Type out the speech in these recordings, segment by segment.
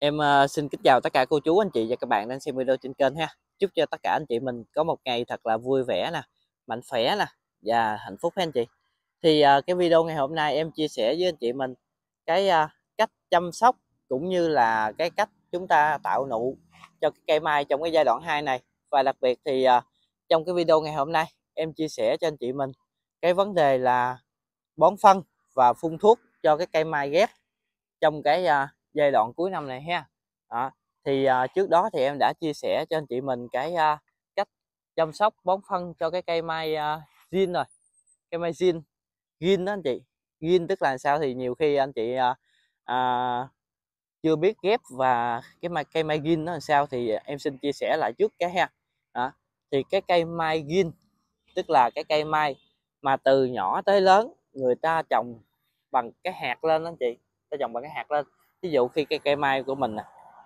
Em ờ, xin kính chào tất cả cô chú, anh chị và các bạn đang xem video trên kênh ha. Chúc cho tất cả anh chị mình có một ngày thật là vui vẻ nè, mạnh khỏe nè và hạnh phúc ha anh chị. Thì ờ, cái video ngày hôm nay em chia sẻ với anh chị mình cái ờ, cách chăm sóc cũng như là cái cách chúng ta tạo nụ cho cái cây mai trong cái giai đoạn 2 này. Và đặc biệt thì trong cái video ngày hôm nay em chia sẻ cho anh chị mình cái vấn đề là bón phân và phun thuốc cho cái cây mai ghép trong cái giai đoạn cuối năm này ha à, thì à, trước đó thì em đã chia sẻ cho anh chị mình cái à, cách chăm sóc bón phân cho cái cây mai à, gin rồi cây mai gin gin đó anh chị gin tức là sao thì nhiều khi anh chị à, à, chưa biết ghép và cái mai cây mai gin nó làm sao thì em xin chia sẻ lại trước cái ha à, thì cái cây mai gin tức là cái cây mai mà từ nhỏ tới lớn người ta trồng bằng cái hạt lên đó anh chị ta trồng bằng cái hạt lên ví dụ khi cái cây mai của mình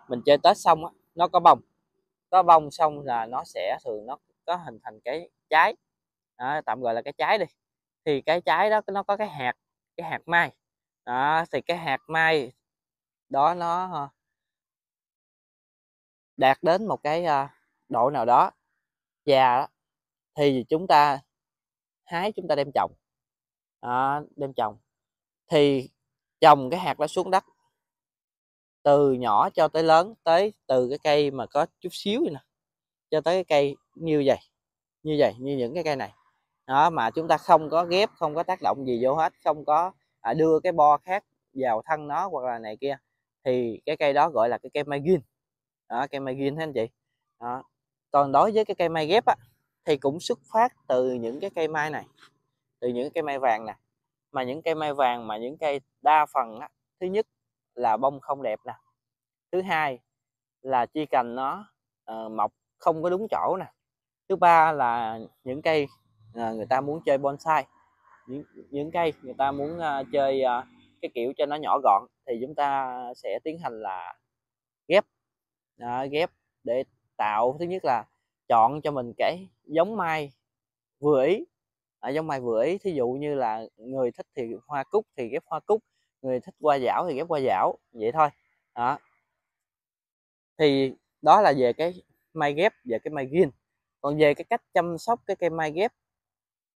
mình chơi tết xong á nó có bông có bông xong là nó sẽ thường nó có hình thành cái trái đó, tạm gọi là cái trái đi thì cái trái đó nó có cái hạt cái hạt mai đó, thì cái hạt mai đó nó ờ, đạt đến một cái ờ, độ nào đó già đó, thì chúng ta hái chúng ta đem trồng đó, đem trồng thì trồng cái hạt nó xuống đất từ nhỏ cho tới lớn tới từ cái cây mà có chút xíu nè cho tới cái cây như vậy như vậy như những cái cây này đó mà chúng ta không có ghép không có tác động gì vô hết không có à, đưa cái bo khác vào thân nó hoặc là này kia thì cái cây đó gọi là cái cây margin đó, cây margin gin anh chị đó. còn đối với cái cây mai ghép á, thì cũng xuất phát từ những cái cây mai này từ những cái cây mai vàng nè mà những cây mai vàng mà những cây đa phần á, thứ nhất là bông không đẹp nè thứ hai là chi cành nó uh, mọc không có đúng chỗ nè thứ ba là những cây uh, người ta muốn chơi bonsai những, những cây người ta muốn uh, chơi uh, cái kiểu cho nó nhỏ gọn thì chúng ta sẽ tiến hành là ghép uh, ghép để tạo thứ nhất là chọn cho mình cái giống mai vừa ý à, giống mai vừa ý thí dụ như là người thích thì hoa cúc thì ghép hoa cúc người thích qua dảo thì ghép qua dảo vậy thôi đó thì đó là về cái mai ghép và cái mai ghim còn về cái cách chăm sóc cái cây mai ghép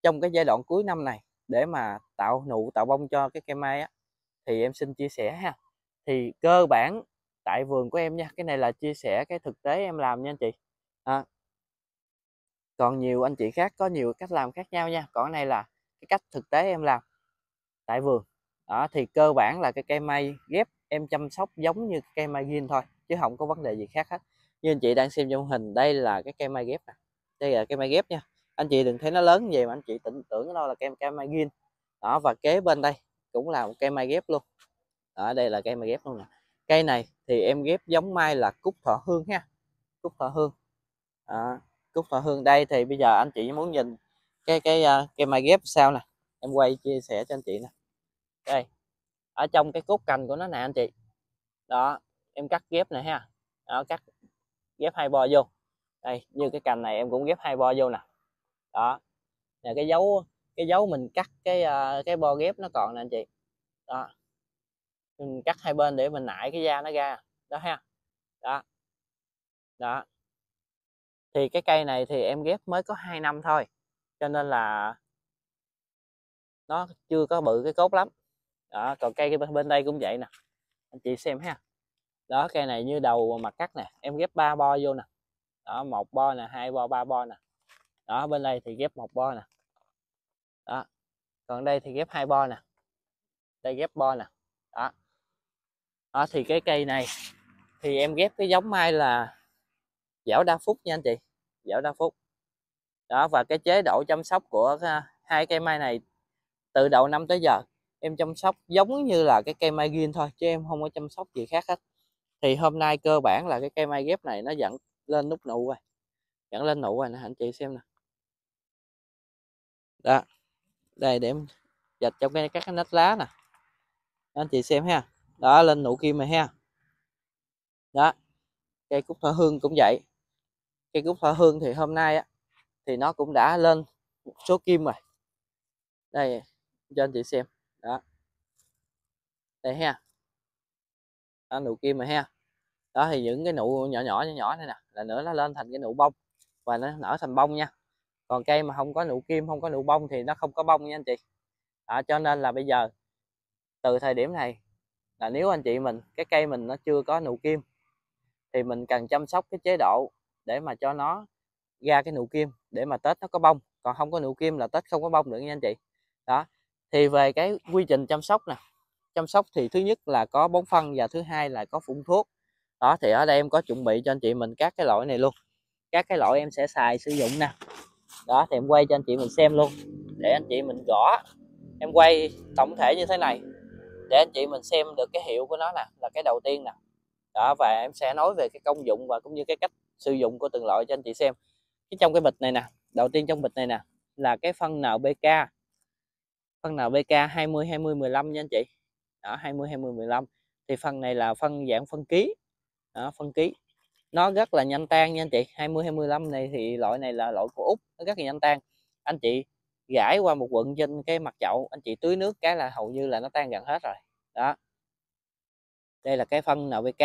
trong cái giai đoạn cuối năm này để mà tạo nụ tạo bông cho cái cây mai á thì em xin chia sẻ ha thì cơ bản tại vườn của em nha cái này là chia sẻ cái thực tế em làm nha anh chị à. còn nhiều anh chị khác có nhiều cách làm khác nhau nha còn cái này là cái cách thực tế em làm tại vườn đó thì cơ bản là cái cây mai ghép em chăm sóc giống như cây mai gin thôi chứ không có vấn đề gì khác hết như anh chị đang xem trong hình đây là cái cây mai ghép nè đây là cây mai ghép nha anh chị đừng thấy nó lớn vậy mà anh chị tưởng tưởng nó là cây cây mai gin đó và kế bên đây cũng là một cây mai ghép luôn ở đây là cây mai ghép luôn nè cây này thì em ghép giống mai là cúc thọ hương ha cúc thọ hương à, cúc thọ hương đây thì bây giờ anh chị muốn nhìn cái cái à, cây mai ghép sao nè em quay chia sẻ cho anh chị nè đây ở trong cái cốt cành của nó nè anh chị đó em cắt ghép này ha đó cắt ghép hai bo vô đây như cái cành này em cũng ghép hai bo vô nè đó là cái dấu cái dấu mình cắt cái ờ, cái bo ghép nó còn nè anh chị đó mình cắt hai bên để mình nải cái da nó ra đó ha đó đó thì cái cây này thì em ghép mới có 2 năm thôi cho nên là nó chưa có bự cái cốt lắm đó còn cây bên, đây cũng vậy nè anh chị xem ha đó cây này như đầu mặt cắt nè em ghép ba bo vô nè đó một bo nè hai bo ba bo nè đó bên đây thì ghép một bo nè đó còn đây thì ghép hai bo nè đây ghép bo nè đó đó thì cái cây này thì em ghép cái giống mai là dẻo đa phúc nha anh chị dẻo đa phúc đó và cái chế độ chăm sóc của à, hai cây mai này từ đầu năm tới giờ em chăm sóc giống như là cái cây mai ghiên thôi chứ em không có chăm sóc gì khác hết thì hôm nay cơ bản là cái cây mai ghép này nó dẫn lên nút nụ rồi dẫn lên nụ rồi nè anh chị xem nè đó đây để em dạch trong cái các cái nách lá nè anh chị xem ha đó lên nụ kim rồi ha đó cây cúc thọ hương cũng vậy cây cúc thọ hương thì hôm nay á thì nó cũng đã lên một số kim rồi đây cho anh chị xem đây ha đó, nụ kim mà ha đó thì những cái nụ nhỏ nhỏ nhỏ nhỏ này nè là nữa nó lên thành cái nụ bông và nó nở thành bông nha còn cây mà không có nụ kim không có nụ bông thì nó không có bông nha anh chị à, cho nên là bây giờ từ thời điểm này là nếu anh chị mình cái cây mình nó chưa có nụ kim thì mình cần chăm sóc cái chế độ để mà cho nó ra cái nụ kim để mà tết nó có bông còn không có nụ kim là tết không có bông nữa nha anh chị đó thì về cái quy trình chăm sóc nè chăm sóc thì thứ nhất là có bón phân và thứ hai là có phun thuốc đó thì ở đây em có chuẩn bị cho anh chị mình các cái loại này luôn các cái loại em sẽ xài sử dụng nè đó thì em quay cho anh chị mình xem luôn để anh chị mình gõ em quay tổng thể như thế này để anh chị mình xem được cái hiệu của nó nè là cái đầu tiên nè đó và em sẽ nói về cái công dụng và cũng như cái cách sử dụng của từng loại cho anh chị xem cái trong cái bịch này nè đầu tiên trong bịch này nè là cái phân NPK phân NPK 20 20 15 nha anh chị ở 20 20 15 thì phần này là phân dạng phân ký đó, phân ký nó rất là nhanh tan nha anh chị 20 25 này thì loại này là loại của Úc nó rất là nhanh tan anh chị gãi qua một quận trên cái mặt chậu anh chị tưới nước cái là hầu như là nó tan gần hết rồi đó đây là cái phân NPK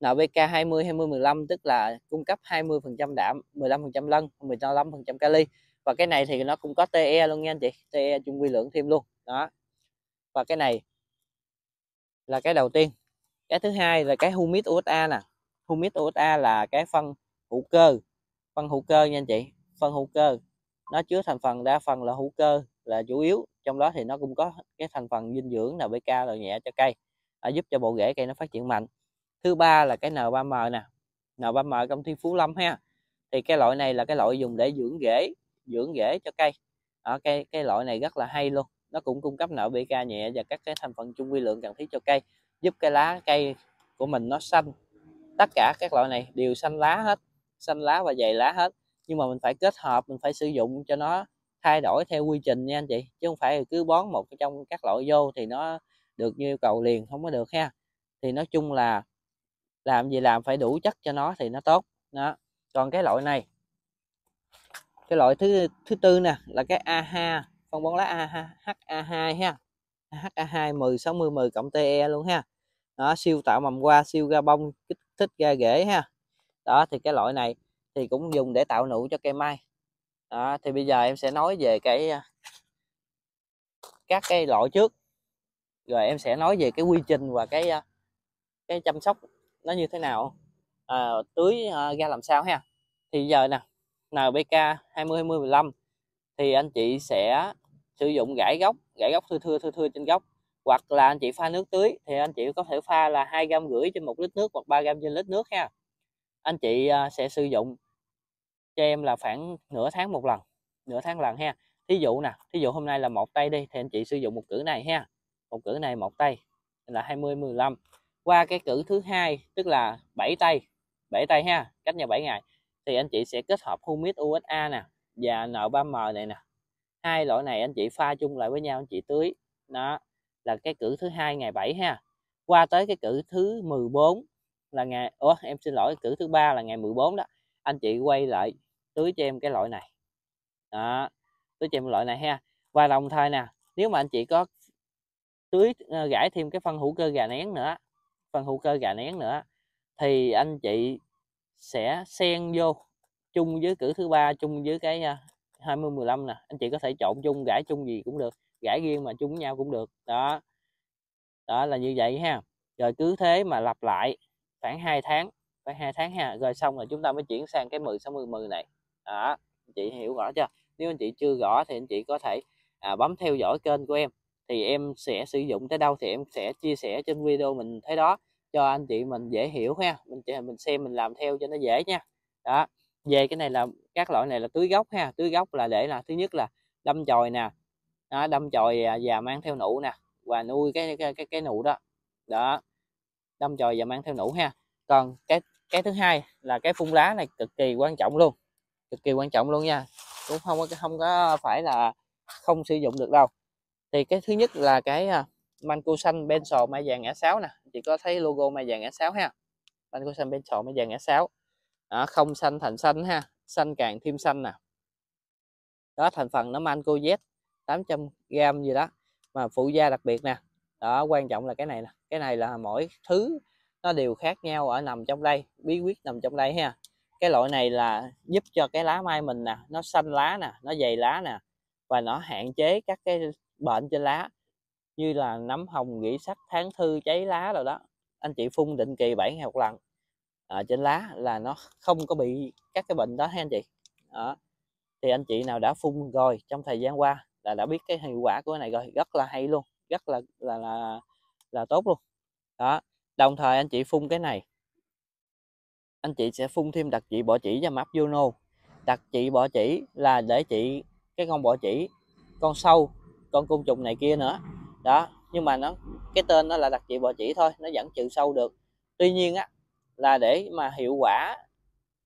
NPK 20 20 15 tức là cung cấp 20% đạm 15% lân 15% kali và cái này thì nó cũng có TE luôn nha anh chị TE chung quy lượng thêm luôn đó và cái này là cái đầu tiên cái thứ hai là cái humic USA nè humic USA là cái phân hữu cơ phân hữu cơ nha anh chị phân hữu cơ nó chứa thành phần đa phần là hữu cơ là chủ yếu trong đó thì nó cũng có cái thành phần dinh dưỡng là NPK là nhẹ cho cây à, giúp cho bộ rễ cây nó phát triển mạnh thứ ba là cái N3M nè N3M công ty Phú Lâm ha thì cái loại này là cái loại dùng để dưỡng rễ dưỡng rễ cho cây ở à, cái loại này rất là hay luôn nó cũng cung cấp nợ pK nhẹ và các cái thành phần chung quy lượng cần thiết cho cây giúp cái lá cây của mình nó xanh tất cả các loại này đều xanh lá hết xanh lá và dày lá hết nhưng mà mình phải kết hợp mình phải sử dụng cho nó thay đổi theo quy trình nha anh chị chứ không phải cứ bón một trong các loại vô thì nó được như yêu cầu liền không có được ha thì nói chung là làm gì làm phải đủ chất cho nó thì nó tốt đó còn cái loại này cái loại thứ thứ tư nè là cái aha phân bón lá HA2 ha HA2 10 60 10 cộng TE luôn ha đó siêu tạo mầm hoa siêu ra bông kích thích ra rễ ha đó thì cái loại này thì cũng dùng để tạo nụ cho cây mai đó, thì bây giờ em sẽ nói về cái à, các cái loại trước rồi em sẽ nói về cái quy trình và cái à, cái chăm sóc nó như thế nào à, tưới à, ra làm sao ha thì giờ nè NBK 20 20 15 thì anh chị sẽ sử dụng gãi gốc gãi gốc thưa thưa thưa thưa trên gốc hoặc là anh chị pha nước tưới thì anh chị có thể pha là hai gram rưỡi trên một lít nước hoặc 3 gram trên lít nước ha anh chị à, sẽ sử dụng cho em là khoảng nửa tháng một lần nửa tháng lần ha thí dụ nè thí dụ hôm nay là một tay đi thì anh chị sử dụng một cử này ha một cử này một tay là 20 15 qua cái cử thứ hai tức là 7 tay 7 tay ha cách nhau 7 ngày thì anh chị sẽ kết hợp humic USA nè và N3M này nè hai loại này anh chị pha chung lại với nhau anh chị tưới đó là cái cử thứ hai ngày 7 ha qua tới cái cử thứ 14 là ngày ủa em xin lỗi cử thứ ba là ngày 14 đó anh chị quay lại tưới cho em cái loại này đó tưới cho em loại này ha và đồng thời nè nếu mà anh chị có tưới ờ, gãi thêm cái phân hữu cơ gà nén nữa phân hữu cơ gà nén nữa thì anh chị sẽ xen vô chung với cử thứ ba chung với cái ờ, 20 15 nè anh chị có thể trộn chung gãi chung gì cũng được gãi riêng mà chung với nhau cũng được đó đó là như vậy ha rồi cứ thế mà lặp lại khoảng 2 tháng khoảng 2 tháng ha rồi xong rồi chúng ta mới chuyển sang cái 10 60 10 này đó anh chị hiểu rõ chưa nếu anh chị chưa rõ thì anh chị có thể à, bấm theo dõi kênh của em thì em sẽ sử dụng tới đâu thì em sẽ chia sẻ trên video mình thấy đó cho anh chị mình dễ hiểu ha mình mình xem mình làm theo cho nó dễ nha đó về cái này là các loại này là tưới gốc ha tưới gốc là để là thứ nhất là đâm chồi nè đó, đâm chồi à, và mang theo nụ nè và nuôi cái cái cái, cái nụ đó đó đâm chồi và mang theo nụ ha còn cái cái thứ hai là cái phun lá này cực kỳ quan trọng luôn cực kỳ quan trọng luôn nha cũng không có không có phải là không sử dụng được đâu thì cái thứ nhất là cái à, manco xanh benso mai vàng ngã sáu nè chị có thấy logo mai vàng ngã sáu ha manco xanh benso mai vàng ngã sáu đó, không xanh thành xanh ha xanh càng thêm xanh nè đó thành phần nó mango z 800 gram gì đó mà phụ gia đặc biệt nè đó quan trọng là cái này nè cái này là mỗi thứ nó đều khác nhau ở nằm trong đây bí quyết nằm trong đây ha cái loại này là giúp cho cái lá mai mình nè nó xanh lá nè nó dày lá nè và nó hạn chế các cái bệnh trên lá như là nấm hồng gỉ sắt tháng thư cháy lá rồi đó anh chị phun định kỳ 7 ngày một lần ở trên lá là nó không có bị các cái bệnh đó ha anh chị đó. thì anh chị nào đã phun rồi trong thời gian qua là đã biết cái hiệu quả của cái này rồi rất là hay luôn rất là là là là tốt luôn đó đồng thời anh chị phun cái này anh chị sẽ phun thêm đặc trị bỏ chỉ và map Juno đặc trị bỏ chỉ là để chị cái con bỏ chỉ con sâu con côn trùng này kia nữa đó nhưng mà nó cái tên nó là đặc trị bỏ chỉ thôi nó vẫn trừ sâu được tuy nhiên á là để mà hiệu quả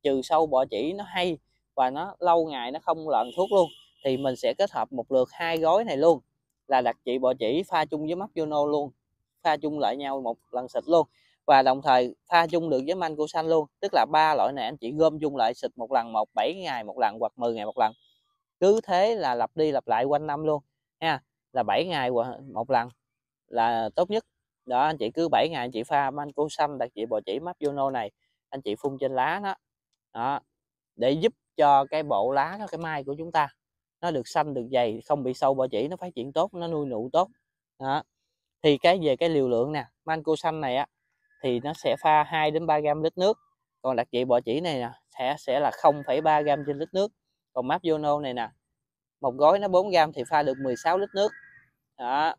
trừ sâu bọ chỉ nó hay và nó lâu ngày nó không lợn thuốc luôn thì mình sẽ kết hợp một lượt hai gói này luôn là đặc trị bọ chỉ pha chung với mắt Juno luôn pha chung lại nhau một lần xịt luôn và đồng thời pha chung được với manh của xanh luôn tức là ba loại này anh chị gom chung lại xịt một lần một bảy ngày một lần hoặc 10 ngày một lần cứ thế là lặp đi lặp lại quanh năm luôn ha là 7 ngày một lần là tốt nhất đó anh chị cứ 7 ngày anh chị pha manco xanh đặc trị bò chỉ map Juno này anh chị phun trên lá đó đó để giúp cho cái bộ lá đó, cái mai của chúng ta nó được xanh được dày không bị sâu bò chỉ nó phát triển tốt nó nuôi nụ tốt đó thì cái về cái liều lượng nè manco xanh này á thì nó sẽ pha 2 đến 3 gram lít nước còn đặc trị bọ chỉ này nè sẽ sẽ là 0,3 gram trên lít nước còn map Yono này nè một gói nó 4 gram thì pha được 16 lít nước đó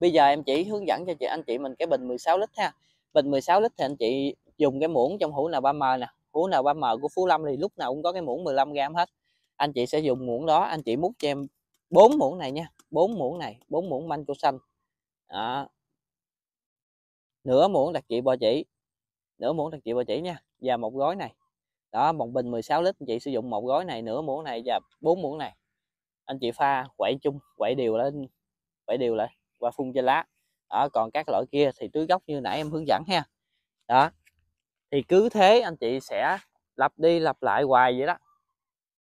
bây giờ em chỉ hướng dẫn cho chị anh chị mình cái bình 16 lít ha bình 16 lít thì anh chị dùng cái muỗng trong hũ nào 3M nè hũ nào 3M của Phú Lâm thì lúc nào cũng có cái muỗng 15 gram hết anh chị sẽ dùng muỗng đó anh chị múc cho em bốn muỗng này nha bốn muỗng này bốn muỗng manh cô xanh đó. nửa muỗng đặc trị bò chỉ nửa muỗng đặc trị bò chỉ nha và một gói này đó một bình 16 lít anh chị sử dụng một gói này nửa muỗng này và bốn muỗng này anh chị pha quậy chung quậy đều lên quậy đều lại và phun trên lá đó còn các loại kia thì tưới gốc như nãy em hướng dẫn ha đó thì cứ thế anh chị sẽ lặp đi lặp lại hoài vậy đó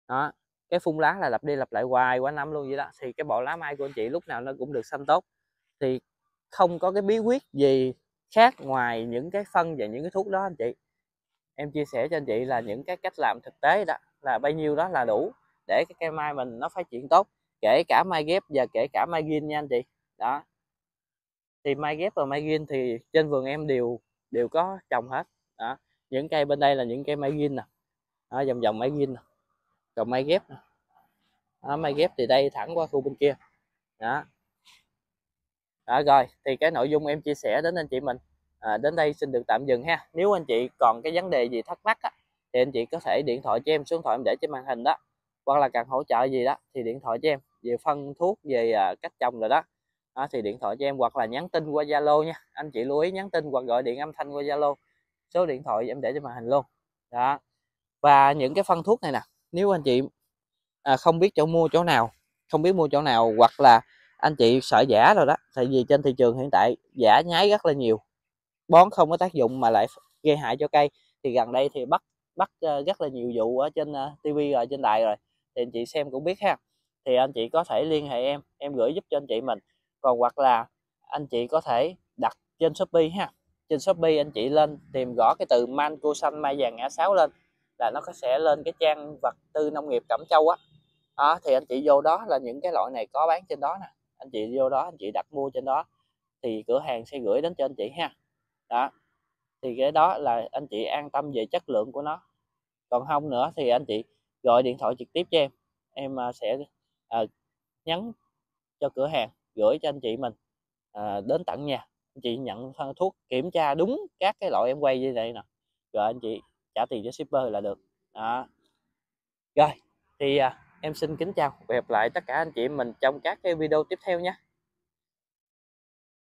đó cái phun lá là lặp đi lặp lại hoài quá năm luôn vậy đó thì cái bộ lá mai của anh chị lúc nào nó cũng được xanh tốt thì không có cái bí quyết gì khác ngoài những cái phân và những cái thuốc đó anh chị em chia sẻ cho anh chị là những cái cách làm thực tế đó là bao nhiêu đó là đủ để cái cây mai mình nó phát triển tốt kể cả mai ghép và kể cả mai gin nha anh chị đó thì mai ghép và mai gin thì trên vườn em đều đều có trồng hết đó những cây bên đây là những cây mai gin nè đó, vòng dòng mai gin nè còn mai ghép nè đó, mai ghép thì đây thẳng qua khu bên kia đó đó rồi thì cái nội dung em chia sẻ đến anh chị mình à, đến đây xin được tạm dừng ha nếu anh chị còn cái vấn đề gì thắc mắc á, thì anh chị có thể điện thoại cho em số điện thoại em để trên màn hình đó hoặc là cần hỗ trợ gì đó thì điện thoại cho em về phân thuốc về à, cách trồng rồi đó đó, thì điện thoại cho em hoặc là nhắn tin qua Zalo nha anh chị lưu ý nhắn tin hoặc gọi điện âm thanh qua Zalo số điện thoại em để cho màn hình luôn đó và những cái phân thuốc này nè nếu anh chị à, không biết chỗ mua chỗ nào không biết mua chỗ nào hoặc là anh chị sợ giả rồi đó tại vì trên thị trường hiện tại giả nhái rất là nhiều bón không có tác dụng mà lại gây hại cho cây thì gần đây thì bắt bắt ờ, rất là nhiều vụ ở trên ờ, TV rồi trên đài rồi thì anh chị xem cũng biết ha thì anh chị có thể liên hệ em em gửi giúp cho anh chị mình còn hoặc là anh chị có thể đặt trên Shopee ha trên Shopee anh chị lên tìm gõ cái từ man cô xanh mai vàng ngã sáu lên là nó có sẽ lên cái trang vật tư nông nghiệp Cẩm Châu á à, thì anh chị vô đó là những cái loại này có bán trên đó nè anh chị vô đó anh chị đặt mua trên đó thì cửa hàng sẽ gửi đến cho anh chị ha đó thì cái đó là anh chị an tâm về chất lượng của nó còn không nữa thì anh chị gọi điện thoại trực tiếp cho em em à, sẽ à, nhắn cho cửa hàng gửi cho anh chị mình à, đến tận nhà anh chị nhận thuốc kiểm tra đúng các cái loại em quay như này nè rồi anh chị trả tiền cho shipper là được đó rồi thì à, em xin kính chào và hẹn lại tất cả anh chị mình trong các cái video tiếp theo nhé